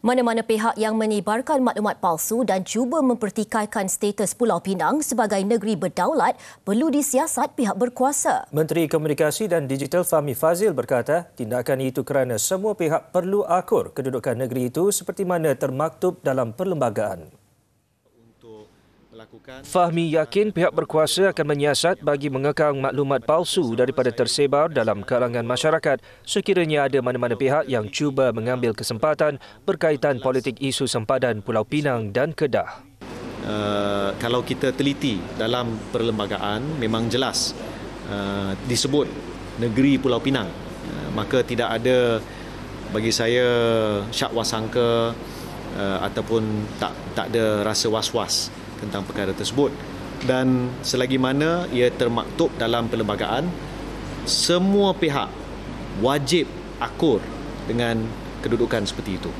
Mana-mana pihak yang menyebarkan maklumat palsu dan cuba mempertikaikan status Pulau Pinang sebagai negeri berdaulat perlu disiasat pihak berkuasa. Menteri Komunikasi dan Digital Fahmi Fazil berkata, tindakan itu kerana semua pihak perlu akur kedudukan negeri itu seperti mana termaktub dalam perlembagaan. Fahmi yakin pihak berkuasa akan menyiasat bagi mengekang maklumat palsu daripada tersebar dalam kalangan masyarakat sekiranya ada mana-mana pihak yang cuba mengambil kesempatan berkaitan politik isu sempadan Pulau Pinang dan Kedah. Uh, kalau kita teliti dalam perlembagaan memang jelas uh, disebut negeri Pulau Pinang uh, maka tidak ada bagi saya syak wasangka uh, ataupun tak tak ada rasa was-was tentang perkara tersebut dan selagi mana ia termaktub dalam perlembagaan semua pihak wajib akur dengan kedudukan seperti itu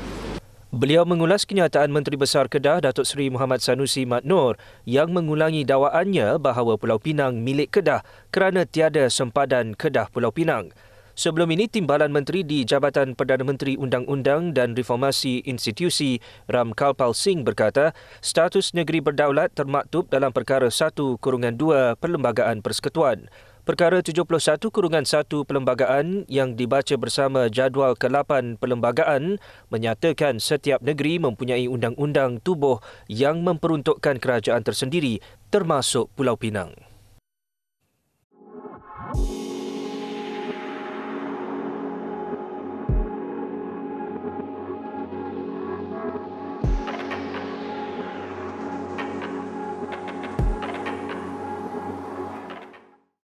Beliau mengulas kenyataan Menteri Besar Kedah Datuk Seri Muhammad Sanusi Mat Nur yang mengulangi dakwaannya bahawa Pulau Pinang milik Kedah kerana tiada sempadan Kedah Pulau Pinang. Sebelum ini, Timbalan Menteri di Jabatan Perdana Menteri Undang-Undang dan Reformasi Institusi Ram Kalpal Singh berkata, status negeri berdaulat termaktub dalam perkara 1-2 Perlembagaan Persekutuan. Perkara 71-1 Perlembagaan yang dibaca bersama jadual ke-8 Perlembagaan menyatakan setiap negeri mempunyai undang-undang tubuh yang memperuntukkan kerajaan tersendiri termasuk Pulau Pinang. Thank